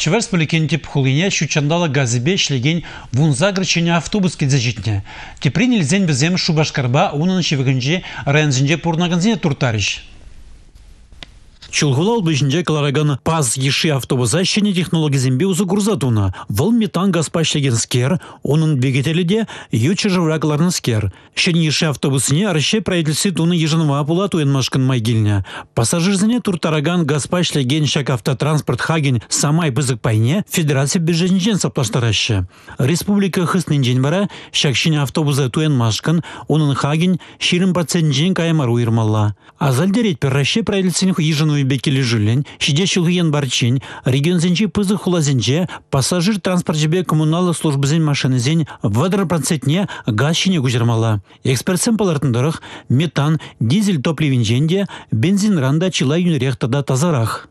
Чеварспілі кенде пхулыне чандала газыбе шлеген вун чене автобус кедзе житне. Тепринель зен бізем шубашкарба унын шевігінже районзінде пурнагынзіне туртариш. Чулгула бешінже клараган паз еші автобуса шені технологизембе ұзы күрзатуна. Выл метан газпашлеген скер, Бегетелиде, бегетеліде ючы жывракларын скер. Шені еші автобусыне арше правительсе туны Майгильня, Пассажир Зене майгеліне. Пассажирзіне туртараган газпашлеген шак автотранспорт хаген самай бызык пайне федерация бюджетінжен саплаштарашы. Республика хыснен жен шак шакшіне автобуса машкан оның хаген шерім процентінжен каймар азальдерет Азалдерет перраще правительсен хуйжыну уйбекелі жүлін, шиде шылғыен барчин, регионзенче пызы хулазенче пассажир транспорт жібе коммуналы службызен зен вадыр процентне газ шине Эксперт Экспертсен палартындырық метан, дизель топливен бензин ранда чила юнерехтада тазарах.